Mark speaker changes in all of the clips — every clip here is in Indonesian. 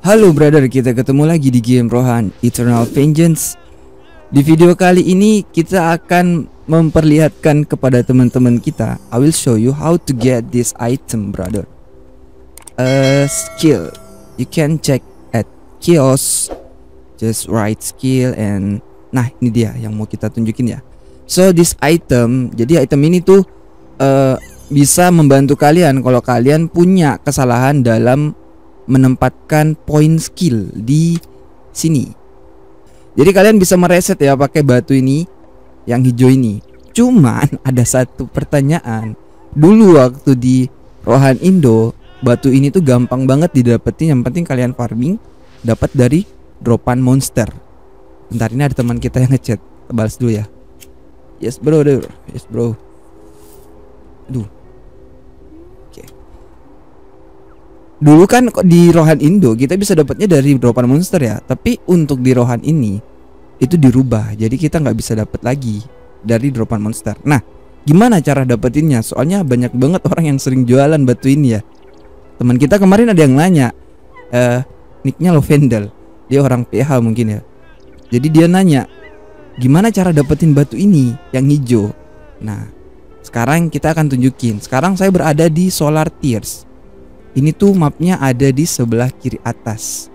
Speaker 1: Halo brother, kita ketemu lagi di game Rohan Eternal Vengeance Di video kali ini kita akan memperlihatkan kepada teman-teman kita I will show you how to get this item brother A skill You can check at kiosk Just write skill and Nah ini dia yang mau kita tunjukin ya So this item, jadi item ini tuh uh, bisa membantu kalian kalau kalian punya kesalahan dalam menempatkan point skill di sini. Jadi kalian bisa mereset ya pakai batu ini yang hijau ini. Cuman ada satu pertanyaan. Dulu waktu di Rohan Indo, batu ini tuh gampang banget didapetin. Yang penting kalian farming dapat dari dropan monster. Bentar ini ada teman kita yang ngechat. Balas dulu ya. Yes bro, yes bro. Aduh, dulu kan di Rohan Indo kita bisa dapatnya dari dropan monster ya tapi untuk di Rohan ini itu dirubah jadi kita nggak bisa dapat lagi dari dropan monster nah gimana cara dapetinnya soalnya banyak banget orang yang sering jualan batu ini ya teman kita kemarin ada yang nanya eh nicknya Lovendel dia orang PH mungkin ya jadi dia nanya gimana cara dapetin batu ini yang hijau nah sekarang kita akan tunjukin sekarang saya berada di Solar Tears ini tuh mapnya ada di sebelah kiri atas.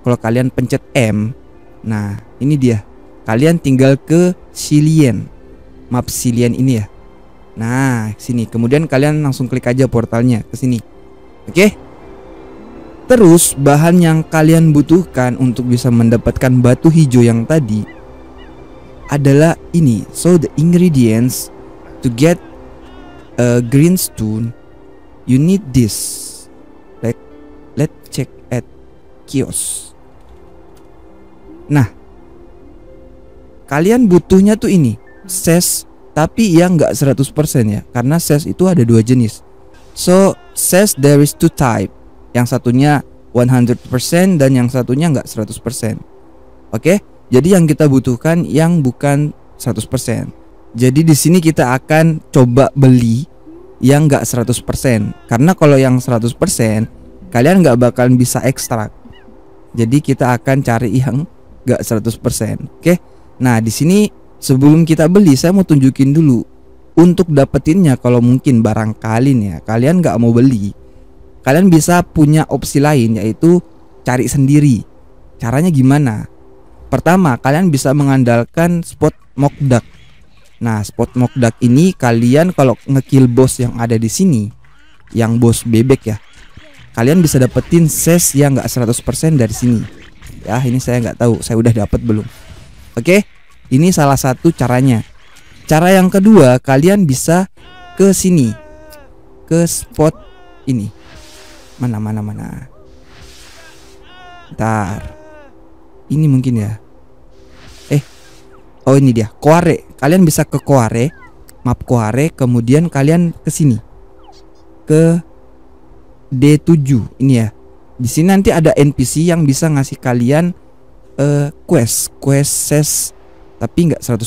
Speaker 1: Kalau kalian pencet M, nah ini dia. Kalian tinggal ke Silien. Map Silien ini ya. Nah, sini. Kemudian kalian langsung klik aja portalnya ke sini. Oke? Okay? Terus bahan yang kalian butuhkan untuk bisa mendapatkan batu hijau yang tadi adalah ini. So the ingredients to get a green stone, you need this kios. Nah, kalian butuhnya tuh ini ses tapi yang nggak 100% ya karena ses itu ada dua jenis. So, ses there is two type. Yang satunya 100% dan yang satunya nggak 100%. Oke, okay? jadi yang kita butuhkan yang bukan 100%. Jadi di sini kita akan coba beli yang nggak 100% karena kalau yang 100% kalian nggak bakal bisa ekstrak jadi kita akan cari yang gak 100%. Oke. Okay? Nah, di sini sebelum kita beli saya mau tunjukin dulu untuk dapetinnya kalau mungkin barangkali nih ya, kalian gak mau beli. Kalian bisa punya opsi lain yaitu cari sendiri. Caranya gimana? Pertama, kalian bisa mengandalkan spot mokdak. Nah, spot mokdak ini kalian kalau ngekill boss yang ada di sini, yang bos bebek ya, kalian bisa dapetin ses yang nggak 100% dari sini ya ini saya nggak tahu saya udah dapat belum oke ini salah satu caranya cara yang kedua kalian bisa ke sini ke spot ini mana mana mana ntar ini mungkin ya eh oh ini dia koare kalian bisa ke koare map koare kemudian kalian ke sini ke D7 ini ya. Di sini nanti ada NPC yang bisa ngasih kalian uh, quest, quest tapi nggak 100%. Oke,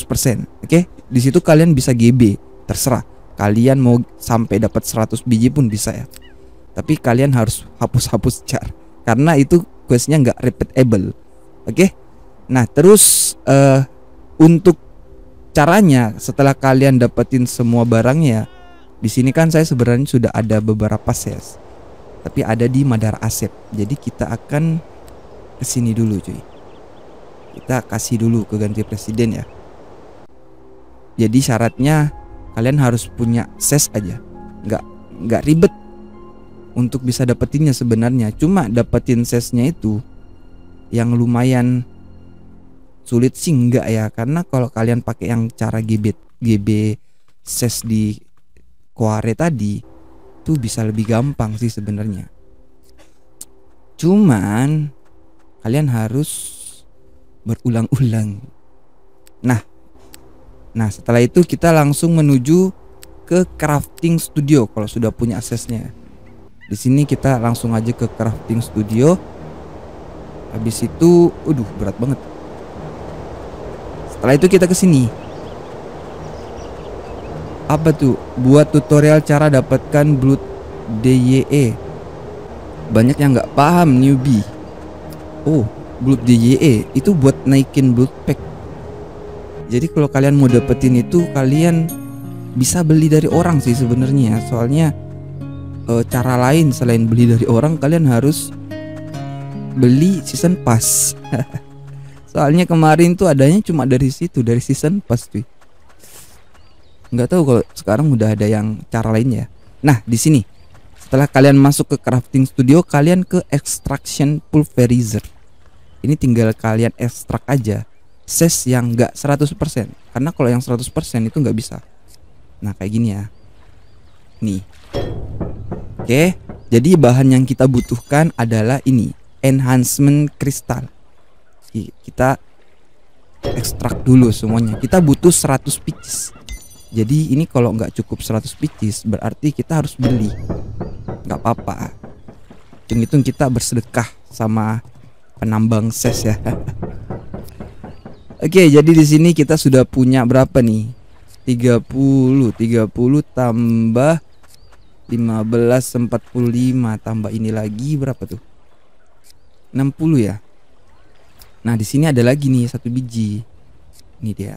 Speaker 1: okay? di situ kalian bisa GB, terserah. Kalian mau sampai dapat 100 biji pun bisa ya. Tapi kalian harus hapus-hapus char karena itu questnya nggak repeatable. Oke. Okay? Nah, terus uh, untuk caranya setelah kalian dapetin semua barangnya, di sini kan saya sebenarnya sudah ada beberapa ses tapi ada di Madar Asep. Jadi kita akan kesini dulu cuy. Kita kasih dulu ke ganti presiden ya. Jadi syaratnya kalian harus punya ses aja, nggak nggak ribet untuk bisa dapetinnya sebenarnya. Cuma dapetin sesnya itu yang lumayan sulit sih enggak ya karena kalau kalian pakai yang cara GB GB ses di Kuare tadi itu bisa lebih gampang sih sebenarnya. Cuman kalian harus berulang-ulang. Nah, nah setelah itu kita langsung menuju ke crafting studio kalau sudah punya aksesnya. Di sini kita langsung aja ke crafting studio. Habis itu, aduh berat banget. Setelah itu kita ke sini apa tuh buat tutorial cara dapatkan blood DYE banyak yang nggak paham newbie oh blood DYE itu buat naikin blood pack jadi kalau kalian mau dapetin itu kalian bisa beli dari orang sih sebenarnya soalnya e, cara lain selain beli dari orang kalian harus beli season pass soalnya kemarin tuh adanya cuma dari situ dari season pass tuh nggak tahu kalau sekarang udah ada yang cara lainnya nah di sini setelah kalian masuk ke crafting studio kalian ke extraction pulverizer ini tinggal kalian ekstrak aja ses yang nggak 100% karena kalau yang 100% itu nggak bisa nah kayak gini ya nih oke jadi bahan yang kita butuhkan adalah ini enhancement kristal kita ekstrak dulu semuanya kita butuh 100 pieces jadi ini kalau nggak cukup 100 pcs berarti kita harus beli. Nggak apa-apa. Hitung-hitung kita bersedekah sama penambang ses ya. Oke, jadi di sini kita sudah punya berapa nih? 30, 30 tambah 15 45 tambah ini lagi berapa tuh? 60 ya. Nah, di sini ada lagi nih satu biji. Ini dia.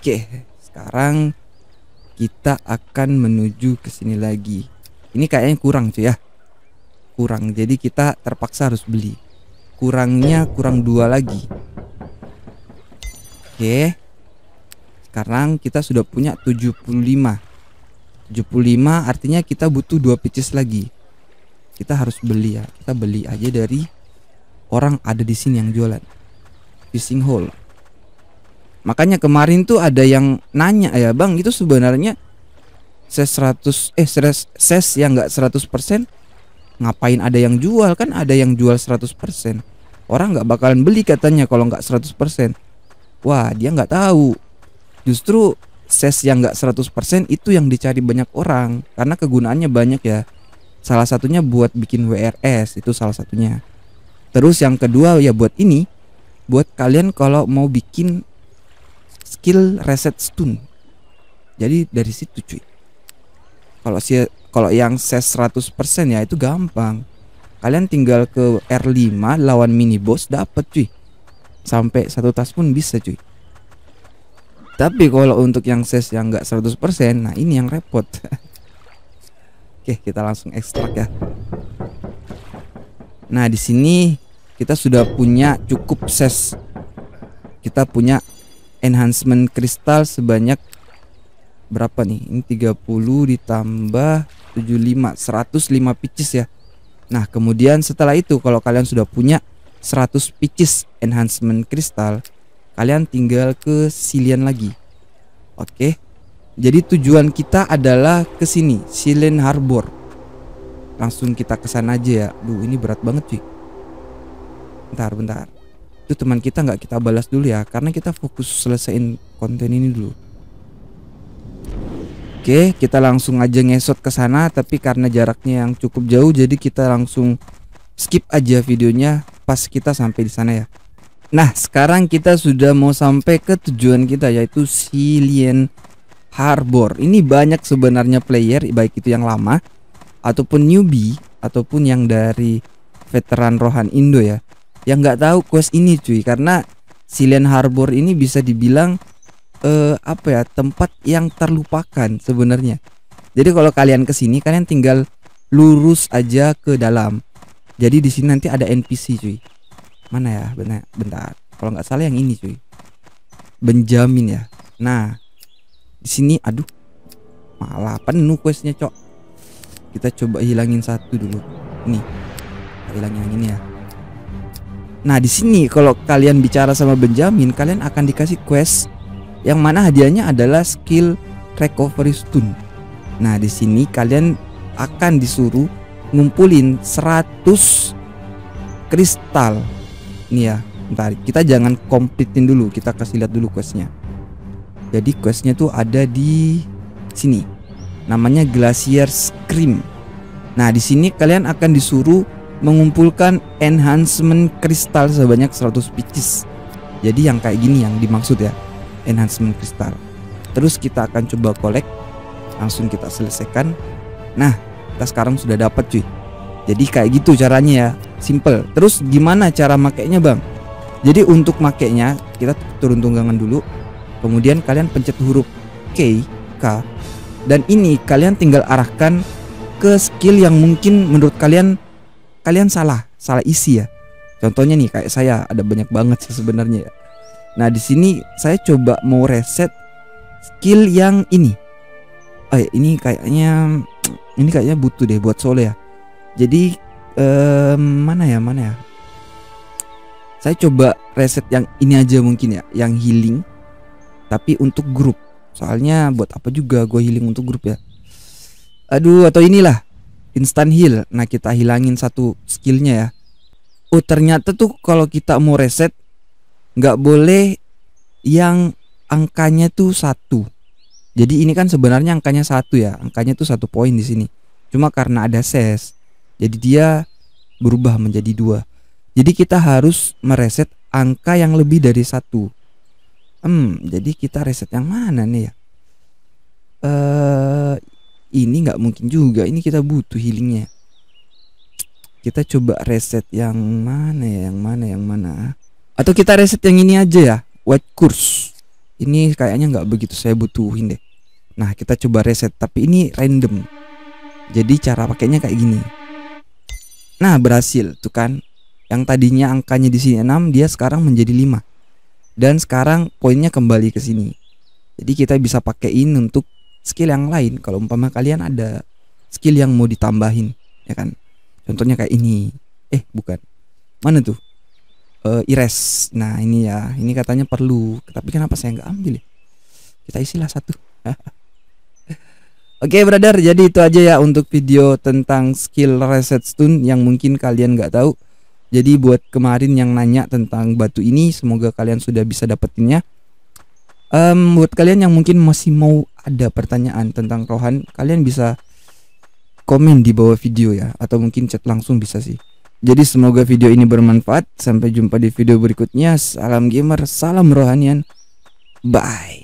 Speaker 1: Oke, sekarang kita akan menuju ke sini lagi. Ini kayaknya kurang cuy ya. Kurang. Jadi kita terpaksa harus beli. Kurangnya kurang dua lagi. Oke. Sekarang kita sudah punya 75. 75 artinya kita butuh dua pieces lagi. Kita harus beli ya. Kita beli aja dari orang ada di sini yang jualan. Fishing hole. Makanya kemarin tuh ada yang nanya ya, Bang, itu sebenarnya ses 100 eh ses, ses yang enggak 100% ngapain ada yang jual kan ada yang jual 100% orang nggak bakalan beli katanya kalau nggak 100% wah dia nggak tahu justru ses yang nggak 100% itu yang dicari banyak orang karena kegunaannya banyak ya salah satunya buat bikin WRS itu salah satunya terus yang kedua ya buat ini buat kalian kalau mau bikin skill reset stun. Jadi dari situ cuy. Kalau si kalau yang ses 100% ya itu gampang. Kalian tinggal ke R5 lawan mini boss dapat cuy. Sampai satu tas pun bisa cuy. Tapi kalau untuk yang ses yang enggak 100%, nah ini yang repot. Oke, kita langsung ekstrak ya. Nah, di sini kita sudah punya cukup ses. Kita punya enhancement kristal sebanyak berapa nih? Ini 30 ditambah 75 105 pieces ya. Nah, kemudian setelah itu kalau kalian sudah punya 100 pieces enhancement kristal, kalian tinggal ke Silian lagi. Oke. Jadi tujuan kita adalah ke sini, Silian Harbor. Langsung kita kesana aja ya. Duh, ini berat banget, cuy. Bentar, bentar itu teman kita nggak kita balas dulu ya karena kita fokus selesaiin konten ini dulu Oke kita langsung aja ngesot ke sana tapi karena jaraknya yang cukup jauh jadi kita langsung skip aja videonya pas kita sampai di sana ya Nah sekarang kita sudah mau sampai ke tujuan kita yaitu Silien Harbor ini banyak sebenarnya player baik itu yang lama ataupun newbie ataupun yang dari veteran Rohan Indo ya yang nggak tahu quest ini cuy karena Silen Harbor ini bisa dibilang eh, apa ya tempat yang terlupakan sebenarnya. Jadi kalau kalian kesini kalian tinggal lurus aja ke dalam. Jadi di sini nanti ada NPC cuy. Mana ya? benar bentar. Kalau nggak salah yang ini cuy. Benjamin ya. Nah, di sini aduh malah penuh questnya cok kita coba hilangin satu dulu nih hilangin yang ini ya Nah, di sini kalau kalian bicara sama Benjamin, kalian akan dikasih quest yang mana hadiahnya adalah skill recovery stun. Nah, di sini kalian akan disuruh ngumpulin 100 kristal. Nih ya, ntar Kita jangan komplitin dulu, kita kasih lihat dulu questnya. Jadi questnya tuh ada di sini. Namanya Glacier Scream. Nah, di sini kalian akan disuruh mengumpulkan enhancement kristal sebanyak 100 pieces. Jadi yang kayak gini yang dimaksud ya, enhancement kristal. Terus kita akan coba collect, langsung kita selesaikan. Nah, kita sekarang sudah dapat cuy. Jadi kayak gitu caranya ya, simple. Terus gimana cara makainya bang? Jadi untuk makainya kita turun tunggangan dulu, kemudian kalian pencet huruf K, K, dan ini kalian tinggal arahkan ke skill yang mungkin menurut kalian kalian salah, salah isi ya. Contohnya nih kayak saya ada banyak banget sih sebenarnya ya. Nah, di sini saya coba mau reset skill yang ini. Oh ya, ini kayaknya ini kayaknya butuh deh buat solo ya. Jadi eh, mana ya, mana ya? Saya coba reset yang ini aja mungkin ya, yang healing tapi untuk grup. Soalnya buat apa juga gue healing untuk grup ya? Aduh, atau inilah instant heal. Nah, kita hilangin satu skillnya ya. Oh, ternyata tuh kalau kita mau reset nggak boleh yang angkanya tuh satu. Jadi ini kan sebenarnya angkanya satu ya, angkanya tuh satu poin di sini. Cuma karena ada ses, jadi dia berubah menjadi dua. Jadi kita harus mereset angka yang lebih dari satu. Hmm, jadi kita reset yang mana nih ya? Eh, ini nggak mungkin juga ini kita butuh healingnya kita coba reset yang mana ya yang mana yang mana atau kita reset yang ini aja ya white course ini kayaknya nggak begitu saya butuhin deh nah kita coba reset tapi ini random jadi cara pakainya kayak gini nah berhasil tuh kan yang tadinya angkanya di sini 6 dia sekarang menjadi 5 dan sekarang poinnya kembali ke sini jadi kita bisa pakaiin untuk skill yang lain kalau umpama kalian ada skill yang mau ditambahin ya kan contohnya kayak ini eh bukan mana tuh uh, ires nah ini ya ini katanya perlu tapi kenapa saya nggak ambil ya kita isilah satu Oke okay, brother, jadi itu aja ya untuk video tentang skill reset stun yang mungkin kalian nggak tahu. Jadi buat kemarin yang nanya tentang batu ini, semoga kalian sudah bisa dapetinnya um, buat kalian yang mungkin masih mau ada pertanyaan tentang rohan kalian bisa komen di bawah video ya atau mungkin chat langsung bisa sih jadi semoga video ini bermanfaat sampai jumpa di video berikutnya salam gamer salam rohanian bye